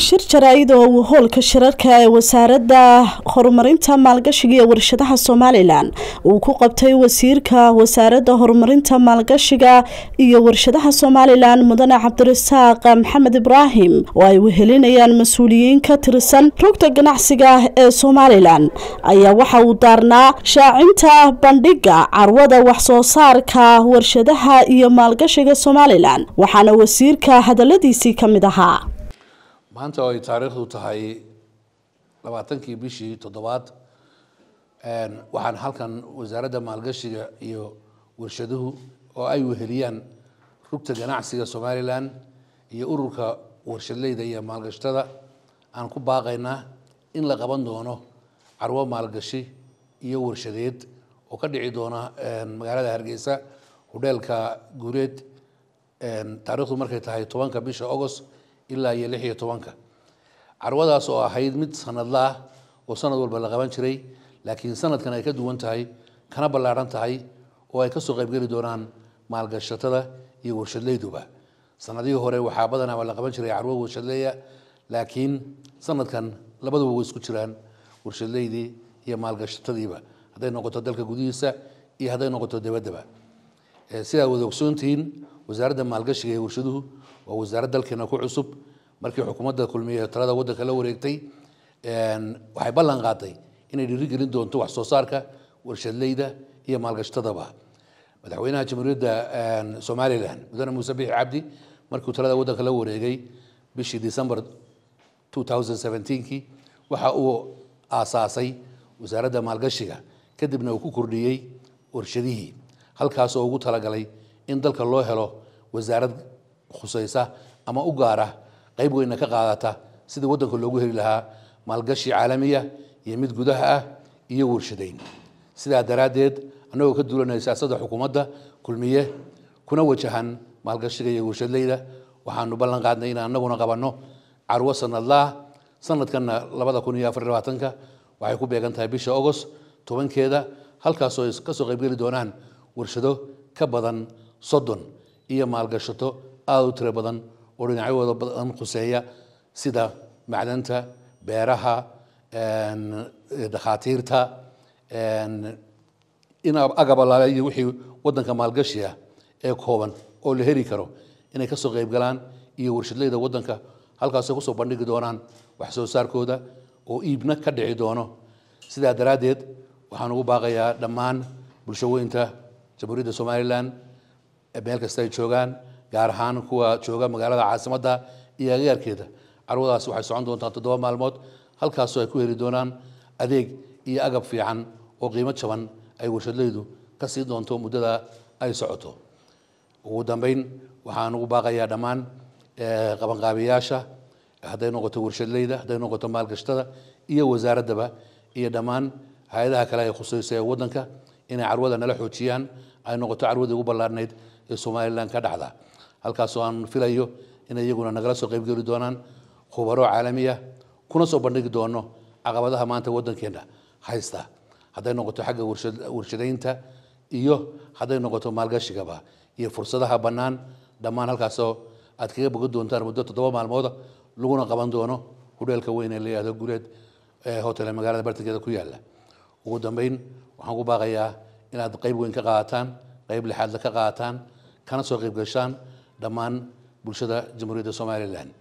shir jaraa-id oo uu howlka shirarka ee wasaaradda horumarinta maalgashiga iyo warshadaha somalilan uu ku qabtay wasiirka wasaaradda horumarinta maalgashiga iyo warshadaha somalilan mudane cabdirasaaq maxamed ibraahim oo ay wehelinayaan mas-uuliyiin ka tirsan rugta ganacsiga ee somalilan ayaa waxa uu daarnaa shaacinta bandhiga carwada waxsoo saarka warshadaha iyo maalgashiga somalilan waxaana wasiirka hadalladiisii ka mid ahaa maanta oo ay taariikhdu tahay labaatankii bishii toddobaad waxaan halkan wasaaradda maalgashiga iyo warshaduhu oo ay weheliyaan rugta ganacsiga somalilan iyo ururka warshadleyda iyo maalgashtada aan ku baaqaynaa in la qaban doono carwo maalgashi iyo warshadeed oo ka dhici doona magaalada hargeysa hudheelka guureed taariikhdu markay tahay tobanka bisha agost ilaa iyo lix iyo tobanka carwadaas oo ahayd mid sanadla ah oo sanad walba la qaban jiray laakiin sanadkan ay ka duwan tahay kana ballaadhan tahay oo ay kasoo qaybgeli doonaan maalgashatada iyo warshadleyduba sanadihii hore waxaa badanaa la qaban jiray carwo warshadleya laakiin sanadkan labaduba way isku jiraan warshadleydii iyo maalgashatadiiba hadday noqoto dalka gudihiisa iyo hadday noqoto dabaddaba sidaa wada ogsoontihiin wasaaradda maalgashiga ee warshaduhu waa wasaarad dalkeena ku cusub markii xukuumadda kulmiye talada wadanka la wareegtay waxay ballan qaaday inay dhiirigelin doonto wax soo saarka warshadleyda iyo maalgashatadaba madaxweynaha jamhuuriyadda somalilan mudane muuse biixi cabdi markuu talada wadanka la wareegay bishii december kii waxa uu aasaasay wasaaradda maalgashiga kadibna uu ku kordhiyey warshadihii halkaasoo ugu talagalay in dalka loo helo wasaarad khusaysa ama u gaara qayb weyna ka qaadata sidii wadanka loogu heli lahaa maalgashi caalamiya iyo mid gudaha ah iyo warshadayn sidaa daraaddeed annagoo ka duulanaya siyaasadda xukuumadda kulmiye kuna wajahan maalgashiga iyo warshadleyda waxaanu ballan qaadnay inaan annaguna qabanno carwo sanadlaah sanadkanna labada kun iyo afar labaatanka waxay ku beegan tahay bisha ogos tobankeeda halkaasoo kasoo qaybgeli doonaan warshado ka badan soddon iyo maalgashato aada u tira badan oo dhinacyooda badan khuseeya sida macdanta beeraha dhakhaatiirta in agabalaala wixii wadanka maalgashiya ee kooban oo la heli karo inay kasoo qayb galaan iyo warshadleyda wadanka halkaasoo kusoo bandhigi doonaan wax soo saarkooda oo iibna ka dhici doono sidaa daraaddeed waxaan ugu baaqayaa dhammaan bulshaweynta jamhuuriyadda somalilan meel kasta ay joogaan gaar ahaan kuwa jooga magaalada caasimada iyo agagaarkeeda carwadaasi waxay socon doontaa toddoba maalmood halkaasu ay ku heli doonaan adeeg iyo agab fiican oo qiimo jaban ay warshadleydu ka sii doonto muddada ay socoto ugu dambeyn waxaan ugu baaqayaa dhammaan qabanqaabiyaasha hadday noqoto warshadleyda hadday noqoto maalgashtada iyo wasaaraddaba iyo dhammaan hay-adaha kale ay khusayso waddanka inay carwada nala xoojiyaan ay noqoto carwadii ugu ballaarnayd ee somalilan ka dhacda halkaasoo aan filayo inay iyaguna nagala soo qaybgeli doonaan khubaro caalamiya ah, kuna soo bandhigi doono caqabadaha maanta waddankeenna haysta hadday noqoto xagga warshadaynta iyo hadday noqoto maalgashigaba iyo fursadaha bannaan dhammaan halkaasoo aad kaga bogi doontaan muddo toddoba maalmood laguna qaban doono hudheelka weyn ee la yihahdo ee hotel magaalada bartankeeda ku yaalla ugu dambayn waxaan ku baaqayaa inaad qayb weyn ka qaataan qayb lixaadle ka qaataan kana soo qayb gashaan dhammaan bulshada jamhuuriyadda somalilan